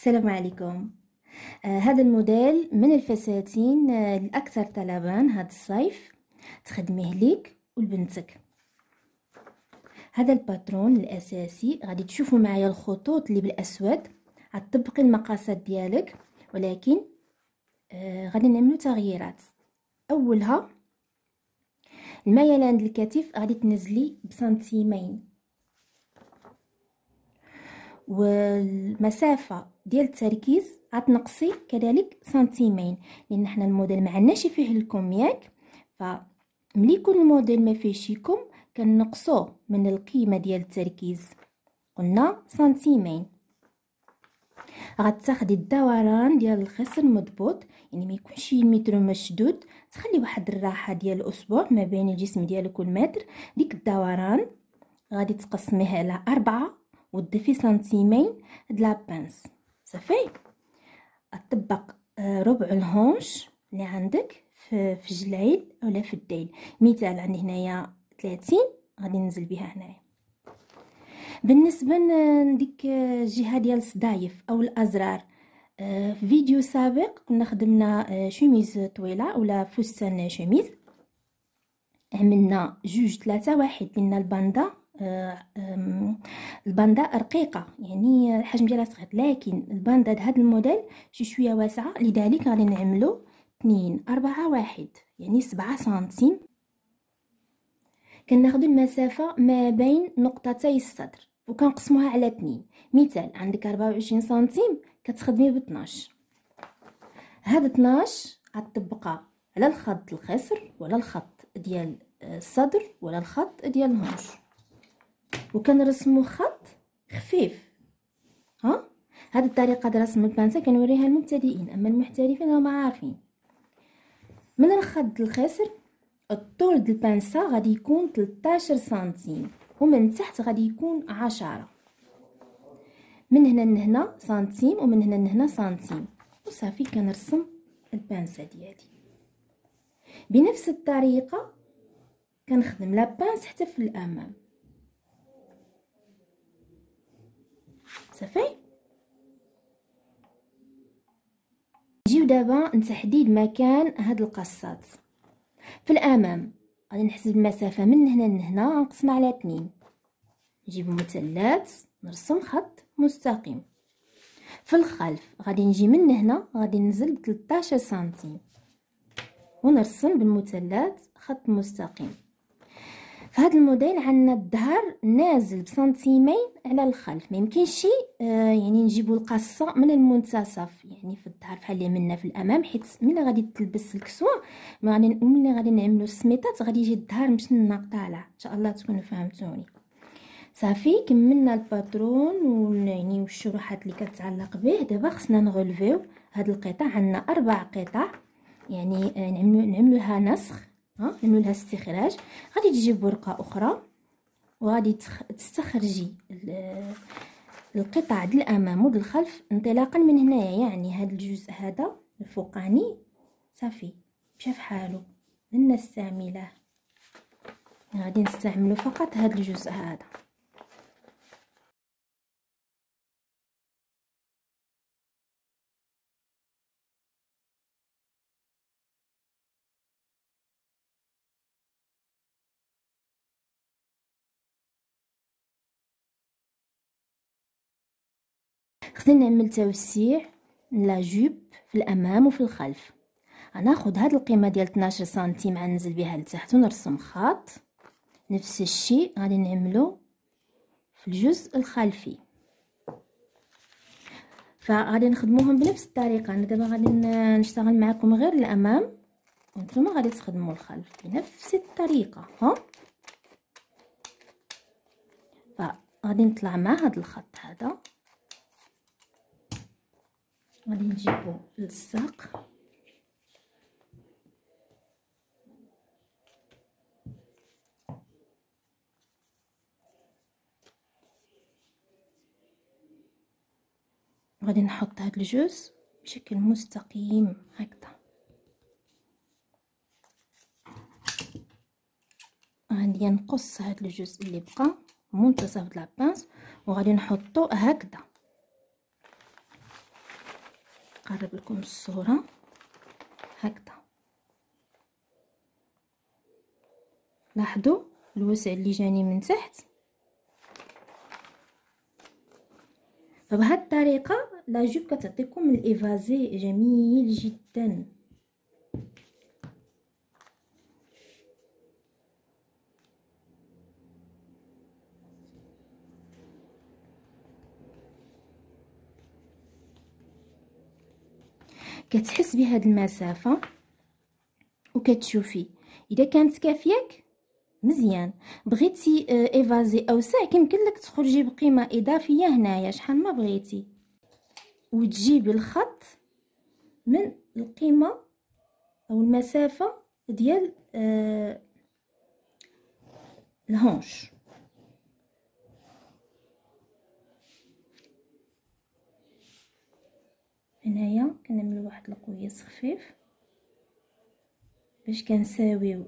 السلام عليكم آه، هذا الموديل من الفساتين آه، الأكثر طلبا هذا الصيف تخدميه ليك ولبنتك هذا الباترون الأساسي غادي تشوفوا معايا الخطوط اللي بالأسود غتطبقي المقاسات ديالك ولكن آه، غادي نعملو تغييرات أولها الميلان عند الكتف غادي تنزلي بسنتيمين والمسافة ديال التركيز غتنقصي كذلك سنتيمين لان حنا الموديل ما عندناش فيه الكم ياك فملي يكون الموديل ما فيهش الكم كنقصو من القيمه ديال التركيز قلنا سنتيمين غتاخدي الدوران ديال الخصر مضبوط يعني ما يكونش المتر مشدود تخلي واحد الراحه ديال الاسبوع ما بين الجسم ديالك والمتر ديك الدوران غادي تقسميها على أربعة وتضيفي سنتيمين د لابانس صافي طبق آه، ربع الهونش اللي عندك في في الجلايل ولا في الديل مثال عندي هنايا 30 غادي ننزل بها هنايا بالنسبه لديك الجهه آه، ديال الصدايف او الازرار آه، في فيديو سابق كنا خدمنا شوميز طويله ولا فستان شوميز عملنا جوج ثلاثه واحد لنا الباندا آه، الباندا رقيقه يعني الحجم ديالها صغير لكن الباندا هذا الموديل شي شويه واسعه لذلك غادي نعملو اثنين اربعة واحد يعني سبعة سنتيم كناخدو المسافه ما بين نقطتي الصدر وكنقسموها على اثنين مثال عندك وعشرين سنتيم كتخدمي ب هاد 12 غتطبقها على الخط الخصر ولا الخط ديال الصدر ولا الخط ديال الهونش وكنرسموا خط خفيف ها هذه الطريقه ديال رسم البانسا كنوريها للمبتدئين اما المحترفين هما عارفين من الخط الخاسر الطول ديال البانسا غادي يكون 13 سنتيم ومن تحت غادي يكون 10 من هنا لهنا سنتيم ومن هنا لهنا سنتيم وصافي كنرسم البانسا ديالي بنفس الطريقه كنخدم لابانس حتى في الامام Ça fait نجيو دابا نتحديد مكان هاد القصات في الامام غادي نحسب المسافه من هنا لهنا نقسمها على 2 نجيب مثلث نرسم خط مستقيم في الخلف غادي نجي من هنا غادي ننزل ب 13 سنتيم ونرسم بالمثلث خط مستقيم فهاد الموديل عندنا الظهر نازل بسنتيمين على الخلف ما يمكنش آه يعني نجيبو القصه من المنتصف يعني في الظهر بحال اللي عملنا في الامام حيت ملي غادي تلبس الكسوه ملي غادي نعملو السميطات غادي يجي الظهر مشنق طالع ان شاء الله تكونوا فهمتوني صافي كملنا الباترون و يعني والشروحات اللي كتعلق به دابا خصنا نغلفيو هاد القطع عندنا اربع قطع يعني آه، نعملو نعملوها نسخ ها نعملو لها استخراج غادي تجي بورقه اخرى وغادي تستخرجي القطع ديال الامام وديال الخلف انطلاقا من هنايا يعني هذا الجزء هذا الفوقاني صافي مشى فحالو لنستعمله غادي نستعملو فقط هذا الجزء هذا خصني نعمل توسيع لا جوب في الامام وفي الخلف غناخد هاد القيمه ديال 12 سنتيم غنزل بها لتحت ونرسم خط نفس الشيء غادي نعملو في الجزء الخلفي فغادي نخدموهم بنفس الطريقه انا دابا غادي نشتغل معكم غير الامام وانتم غادي تخدموا الخلف بنفس الطريقه ها فغادي نطلع مع هاد الخط هذا غادي نجيبو للساق غادي نحط هاد الجوز بشكل مستقيم هكذا غادي نقص هاد الجزء اللي بقى منتصف لابانس وغادي نحطو هكذا نقرب لكم الصورة هكذا لاحظوا الوسع اللي جاني من تحت فبهذه الطريقه لا جوب كتعطيكم الايفازي جميل جدا كتحس بهاد المسافه وكتشوفي اذا كانت كافياك مزيان بغيتي آه، ايفازي اوسع كيمكن لك تخرجي بقيمه اضافيه هنايا شحال ما بغيتي وتجيبي الخط من القيمه او المسافه ديال آه الهونش هنايا كنعملو واحد القويص خفيف باش كنساويو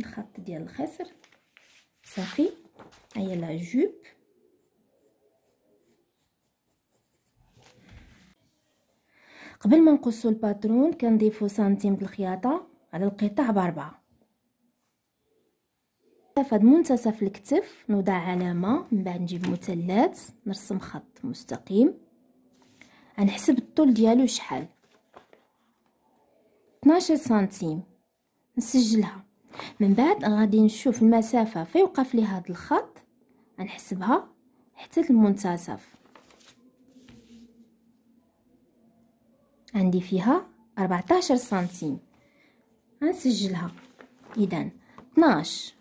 الخط ديال الخصر صافي هي لا جوب قبل ما نقصو الباترون كنضيفو سنتيم د الخياطه على القطع باربعه فهاد منتصف الكتف نوضع علامه من بعد نجيب مثلث نرسم خط مستقيم غنحسب الطول ديالو شحال 12 سنتيم نسجلها من بعد غادي نشوف المسافه فين وقف لي هذا الخط غنحسبها حتى المنتصف عندي فيها 14 سنتيم غنسجلها اذا 12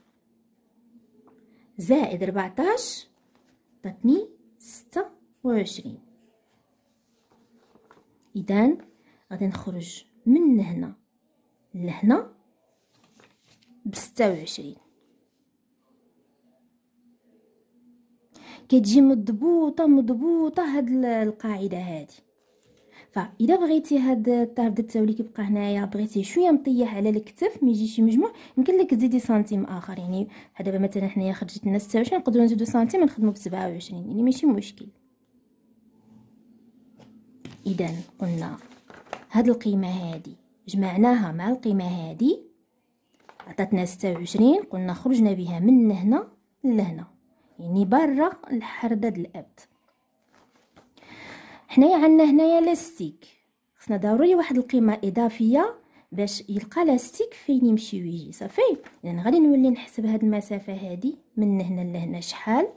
زائد 14 تعطيني 26 اذا غادي نخرج من هنا لهنا بستة وعشرين كتجي مضبوطه مضبوطه هاد القاعده هادي فاذا بغيتي هاد الطرف ديال التاولي كيبقى هنايا بغيتي شويه مطيح على الكتف ما يجيش مجموع يمكن لك تزيدي سنتيم اخر يعني دابا مثلا حنايا خرجت لنا 26 نقدروا نزيدو سنتيم نخدمو ب 27 يعني ماشي مشكل اذا قلنا هاد القيمه هادي جمعناها مع القيمه هادي عطاتنا ستة قلنا خرجنا بها من هنا لهنا يعني برا الحردة د الابد حنايا عندنا هنايا لاستيك خصنا ضروري واحد القيمه اضافيه باش يلقى لاستيك فين يمشي ويجي صافي اذا يعني غادي نولي نحسب هاد المسافه هادي من هنا لهنا شحال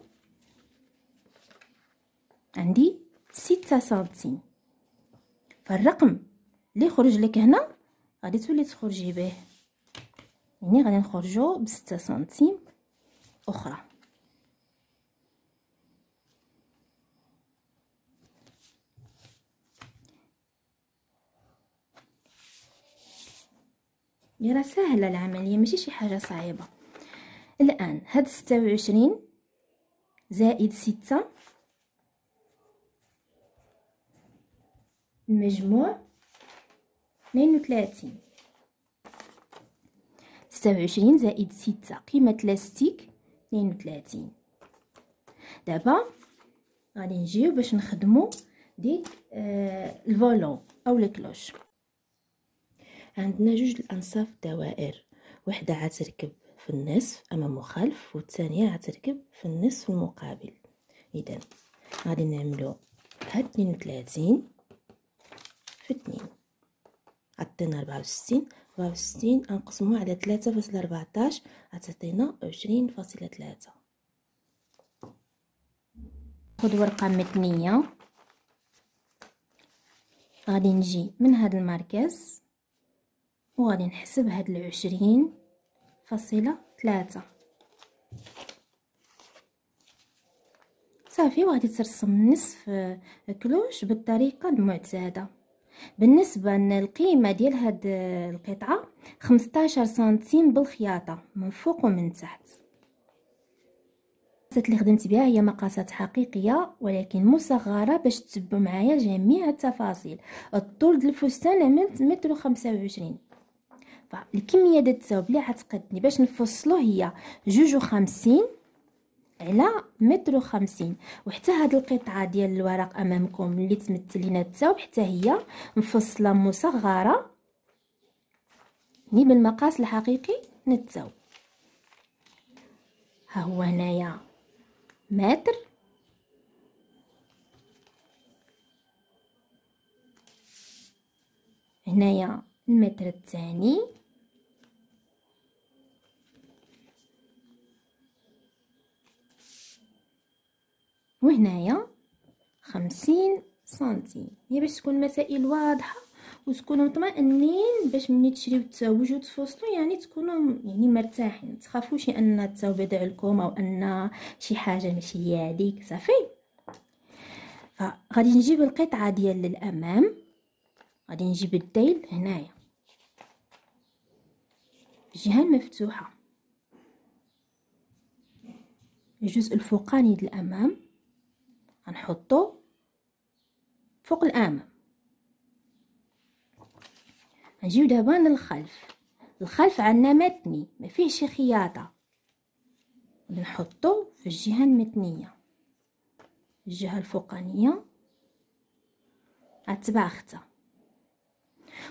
عندي ستة سنتيم فالرقم اللي خرج لك هنا غادي تولي تخرجي به يعني غادي نخرجو بستة سنتيم اخرى راه سهله العمليه ماشي شي حاجه صعيبه الان هاد ستة وعشرين زائد ستة المجموع اثنين وثلاثين ستة وعشرين زائد ستة قيمة لاستيك اثنين وثلاثين دابا غادي نجيو باش نخدمو ديك آه الفولون او الكلوش عندنا جوج الانصاف دوائر وحده عتركب في النصف امام وخلف والثانيه عتركب في النصف المقابل اذا غادي نعملو هاد 32 في اتنين عطينا ربعة وستين ربعة وستين غنقسموها على تلاتة فاصلة ربعتاش غتعطينا عشرين فاصلة تلاتة خد ورقة متنية غادي نجي من هاد المركز وغادي نحسب هاد العشرين فاصلة تلاتة صافي وغادي ترسم نصف كلوش بالطريقة المعتادة بالنسبة للقيمة ديال هاد القطعة خمسطاشر سنتيم بالخياطة من فوق ومن تحت المقاسات اللي خدمت بها هي مقاسات حقيقيه ولكن مصغره باش تتبعوا معايا جميع التفاصيل الطول ديال الفستان عملت متر وخمسة وعشرين فالكميه ديال الثوب اللي غتقدني باش نفصلو هي جوج وخمسين على متر وخمسين وحتى هاد القطعة ديال الورق أمامكم اللي تمثل لنا التوب حتى هي مفصلة مصغرة من بالمقاس الحقيقي نتساو ها هو هنايا متر هنايا المتر الثاني وهنايا خمسين سنتيم هي باش تكون مسائل واضحه وتكونوا مطمئنين باش ملي تشريو التاوج وتفصلوا يعني تكونوا يعني مرتاحين متخافوش ان التاو بدا لكم او ان شي حاجه ماشي هي هذيك صافي فغادي نجيب القطعه ديال الامام غادي نجيب الديل هنايا الجهه المفتوحه الجزء الفوقاني ديال الامام هنحطه فوق الامام نجيو دابا للخلف الخلف عندنا متني ما فيهش خياطه نحطو في الجهه المتنيه الجهه الفوقانيه اتبع اختها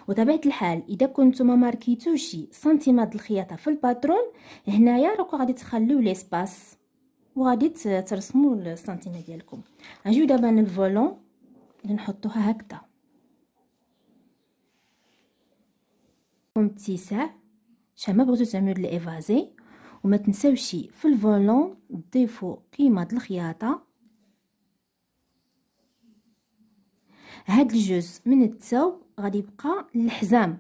وطبيعه الحال اذا كنتو ما ماركيتوش سنتيمات الخياطه في الباترون هنايا راكو غادي تخليو ليسباس وغادي ترسموا السنتيمه ديالكم نجيو دابا للفولون نحطوها هكذا الاتساع شحال ما بغيتو تعملوا لافازي وما تنساوش في الفولون تضيفوا قيمه د الخياطه هاد الجزء من التوب غادي يبقى للحزام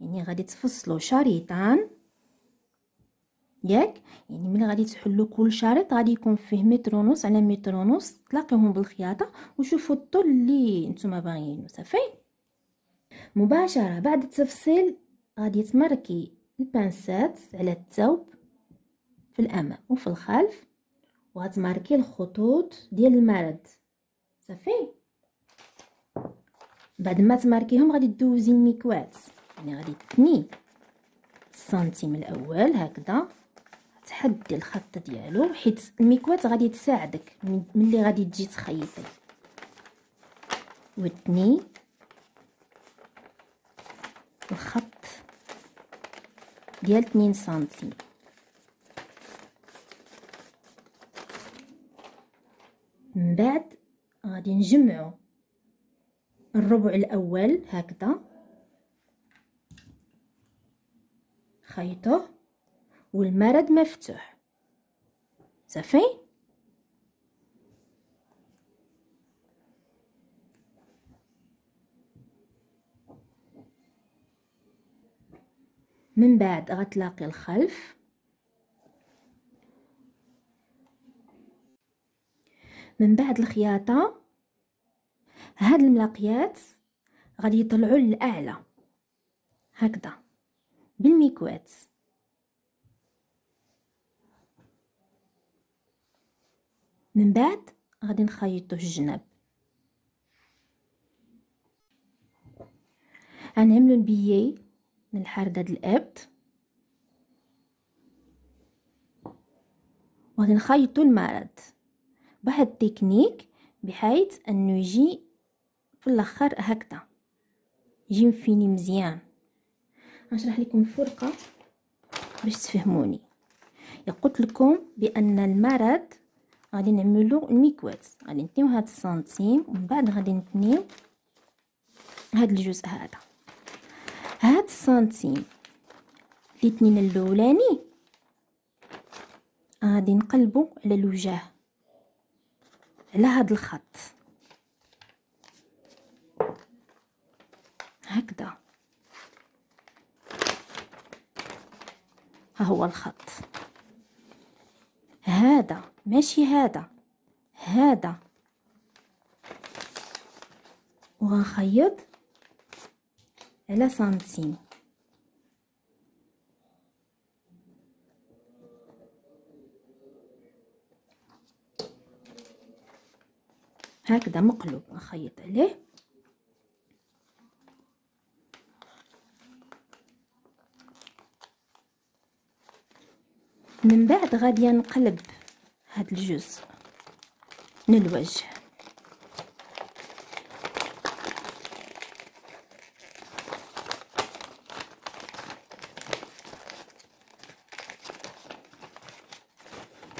يعني غادي تفصلوا شريطان ياك يعني ملي غادي تحلوا كل شريط غادي يكون فيه متر ونص على متر ونص تلاقيهم بالخياطه وشوفوا الطول اللي نتوما باغيينو صافي مباشره بعد التفصيل غادي تمركي البانسات على الثوب في الامام وفي الخلف وغتماركي الخطوط ديال المرد صافي بعد ما تماركيهم غادي دوزي الميكوات يعني غادي تثني السنتيم الاول هكذا تحدي الخط ديالو حيت الميكوات غادي تساعدك ملي غادي تجي تخيطي وتني الخط ديال 2 سنتيم من بعد غادي نجمعو الربع الاول هكذا خيطوه والمرض مفتوح صافي من بعد غتلاقي الخلف من بعد الخياطه هاد الملاقيات غادي يطلعوا للاعلى هكذا بالميكوات من بعد غادي نخيطوه الجناب غنعملو البيي من الحردة د الابد وغادي نخيطو المرض بواحد التكنيك بحيث انه يجي في الاخر هكدا يجي مفيني مزيان غنشرح لكم الفرقه باش تفهموني قلت لكم بان المرض غادي نعملو الميكواز غادي نتنيو هاد السنتيم ومن بعد غادي نتنيو هاد الجزء هذا هاد السنتيم اللي تنينا الاولاني غادي نقلبو على الوجه على هاد الخط هكذا ها هو الخط هذا ماشي هذا هذا وغنخيط على سنتيم هكذا مقلوب نخيط عليه من بعد غادي نقلب هاد الجزء للوجه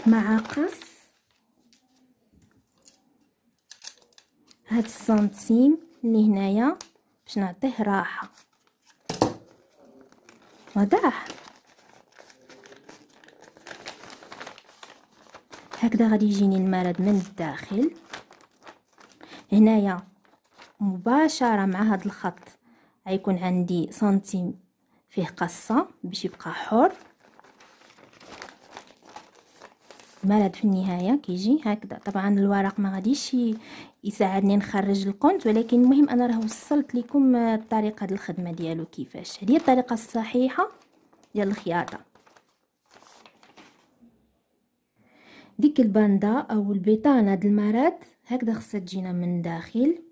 مع قص هاد السنتيم اللي هنايا باش نعطيه راحه واضح هكذا غادي يجيني المرض من الداخل هنايا مباشره مع هذا الخط غيكون عندي سنتيم فيه قصه باش يبقى حر المرض في النهايه كيجي هكذا طبعا الورق ما غاديش يساعدني نخرج القنت ولكن المهم انا راه وصلت لكم الطريقه ديال الخدمه ديالو كيفاش هذه الطريقه الصحيحه ديال الخياطه ديك الباندا او البطانه د المرض هكذا خصها تجينا من الداخل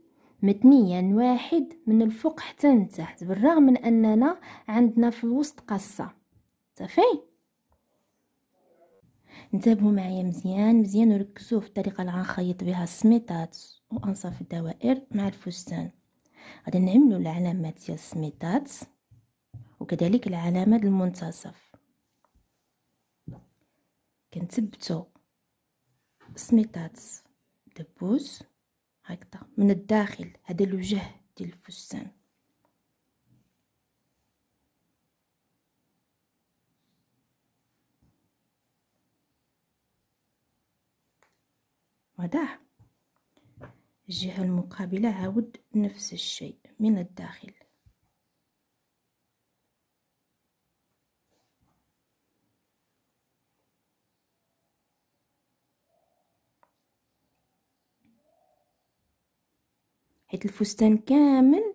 متنيا واحد من الفوق حتى لتحت بالرغم من اننا عندنا في الوسط قصه صافي انتبهوا معايا مزيان مزيان وركزوا في الطريقه اللي غنخيط بها السميطات وانصاف الدوائر مع الفستان غادي نعملوا العلامات ديال السميطات وكذلك العلامه المنتصف كنثبتوا سميطات دبوس هكذا من الداخل هذا الوجه ديال الفستان واضح الجهة المقابلة عاود نفس الشيء من الداخل حيت الفستان كامل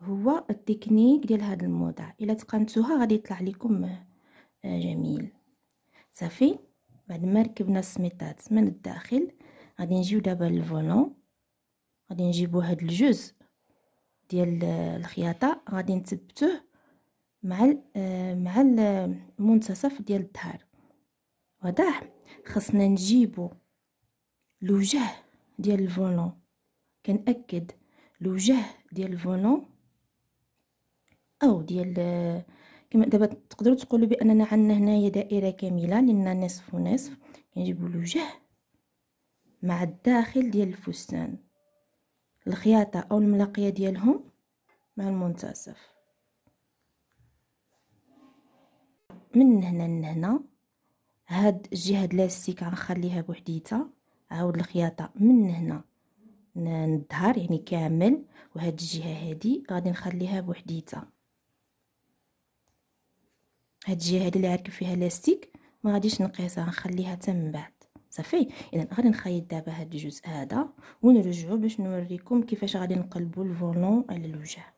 هو التكنيك ديال هذا الموضع الا تقنتوها غادي يطلع لكم آه، جميل صافي بعد ما ركبنا السميطات من الداخل غادي نجيو دابا للفولون غادي نجيبو هاد الجزء ديال آه، الخياطه غادي نثبتوه مع ال آه، مع المنتصف ديال الظهر واضح خصنا نجيبو الوجه ديال الفولون كنأكد الوجه ديال الفولون او ديال كما دابا تقدروا تقولوا باننا عندنا هنايا دائره كامله لان نصف ونصف كنجيبوا الوجه مع الداخل ديال الفستان الخياطه او الملاقيه ديالهم مع المنتصف من هنا لهنا هاد الجهه ديال غنخليها بوحديتها عاود الخياطه من هنا الظهر يعني كامل وهاد الجهه هادي غادي نخليها بوحديتها هاد الجهه هادي اللي عارك فيها لاستيك ما غاديش نقيسها نخليها حتى من بعد صافي اذا غادي نخيط دابا هاد الجزء هذا ونرجعو باش نوريكم كيفاش غادي نقلبو الفولون على الوجه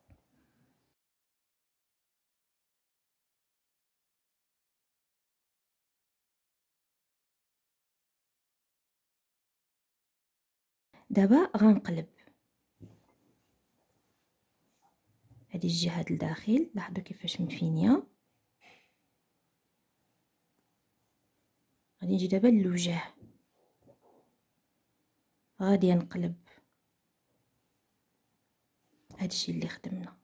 دابا غنقلب هذه الجهه د الداخل لاحظوا كيفاش مفينيه غادي نجي دابا للوجه غادي نقلب هادشي اللي خدمنا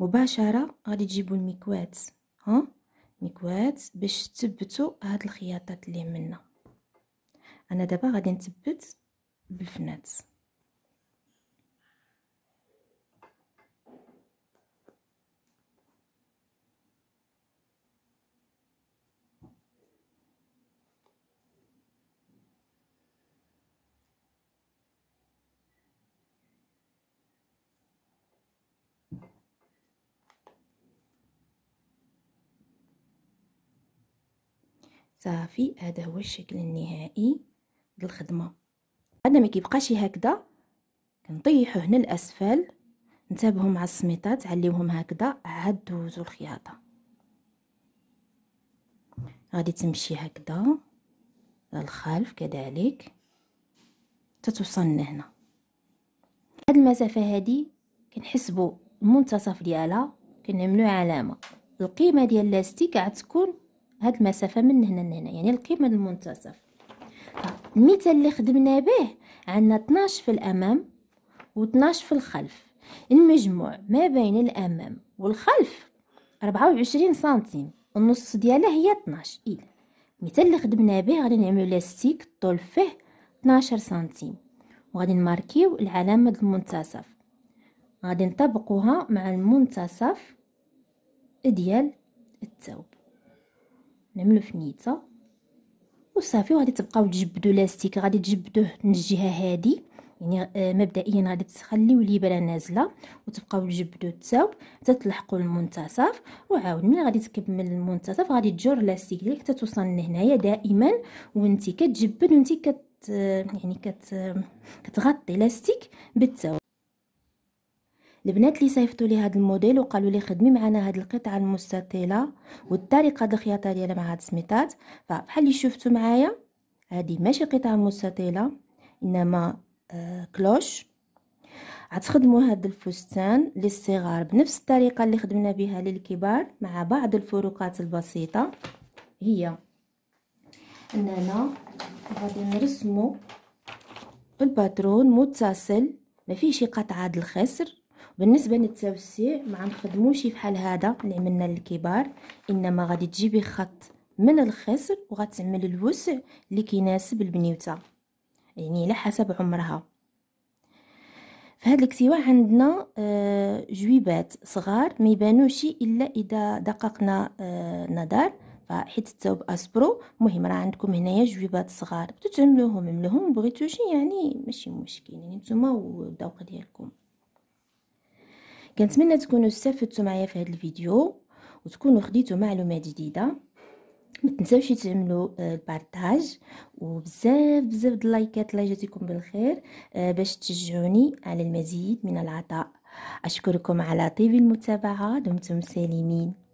مباشره غادي تجيبوا المكواة ها مكواة باش تثبتوا هاد الخياطات اللي عملنا انا دابا غادي نثبت بالفنات صافي هذا هو الشكل النهائي الخدمه انا ما كيبقاش هكذا كنطيحو هنا الاسفل نتابعو مع السميطات عليوهم هكذا عاد دوزو الخياطه غادي تمشي هكذا للخلف كذلك تتوصل لهنا هاد المسافه هادي كنحسبو المنتصف ديالها كنعملو علامه القيمه ديال اللاستيك عاد تكون هاد المسافه من هنا لهنا يعني القيمه المنتصف المثال اللي خدمنا به عندنا 12 في الامام و12 في الخلف المجموع ما بين الامام والخلف 24 سنتيم النص ديالها هي 12 اذا المثال اللي خدمنا به غادي نعملو لاستيك الطول فيه 12 سنتيم وغادي نماركيو العلامه المنتصف غادي نطبقوها مع المنتصف ديال الثوب نعملو في نيته وصافي وغادي تبقاو تجبدوا لاستيك غادي تجبدوه من الجهه هذه يعني آه، مبدئيا غادي تخليو اليبره نازله وتبقاو تجبدوا التساوب حتى تلحقوا المنتصف وعاود ملي غادي تكمل المنتصف غادي تجر لاستيك ديالك حتى توصل لهنايا دائما وانت كتجبد وانت كت آه، يعني كت آه، كتغطي لاستيك بالتساوب البنات اللي صيفطوا لي هذا الموديل وقالوا لي خدمي معنا هاد القطعه المستطيله والطريقه الخياطه ديالها مع هاد السميطات فبحال اللي شفتوا معايا هذه ماشي قطعه مستطيله انما آه كلوش غتخدموا هاد الفستان للصغار بنفس الطريقه اللي خدمنا بها للكبار مع بعض الفروقات البسيطه هي اننا غادي نرسموا الباترون متصل ما فيهش قطعه الخسر بالنسبه للتوسيع ما غنخدموش بحال هذا اللي عملنا للكبار انما غادي تجيبي خط من الخصر وغتعمل الوسع اللي كيناسب البنيوته يعني على حسب عمرها في هذا الاكتواء عندنا آه، جويبات صغار ما يبانوش الا اذا دققنا آه، نظر فحيت الثوب اسبرو مهم راه عندكم هنايا جويبات صغار بغيتو تعملوهم عملوهم بغيتوش يعني ماشي مشكل يعني نتوما والذوق ديالكم كنتمنى تكونوا استفدتوا معايا في هذا الفيديو وتكونوا خديتوا معلومات جديده ما تنساوش تعملوا آه، البارتاج وبزاف بزاف د اللايكات الله يجازيكم بالخير آه، باش تشجعوني على المزيد من العطاء اشكركم على طيب المتابعه دمتم سالمين